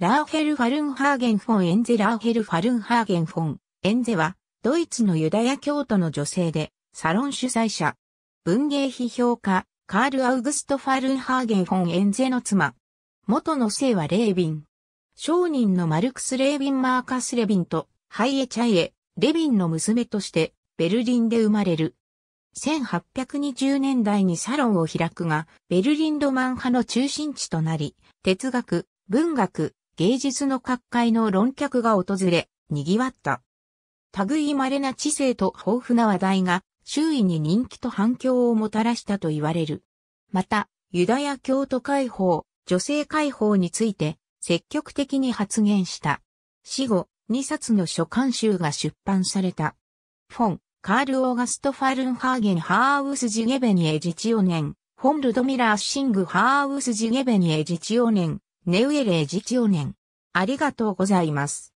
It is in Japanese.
ラーヘル・ファルンハーゲン・フォン・エンゼ・ラーヘル・ファルンハーゲン・フォン・エンゼは、ドイツのユダヤ教徒の女性で、サロン主催者、文芸批評家、カール・アウグスト・ファルンハーゲン・フォン・エンゼの妻。元の姓はレービン。商人のマルクス・レービン・マーカス・レビンと、ハイエ・チャイエ、レビンの娘として、ベルリンで生まれる。1820年代にサロンを開くが、ベルリン・ドマン派の中心地となり、哲学、文学、芸術の各界の論客が訪れ、賑わった。類い稀な知性と豊富な話題が、周囲に人気と反響をもたらしたと言われる。また、ユダヤ教徒解放、女性解放について、積極的に発言した。死後、2冊の書簡集が出版された。フォン、カール・オーガスト・ファルンハーゲン・ハーウス・ジゲベニエ・ジチオネン、フォン・ルドミラー・シング・ハーウス・ジゲベニエ・ジチオネン、ネウエレージチオネン。ありがとうございます。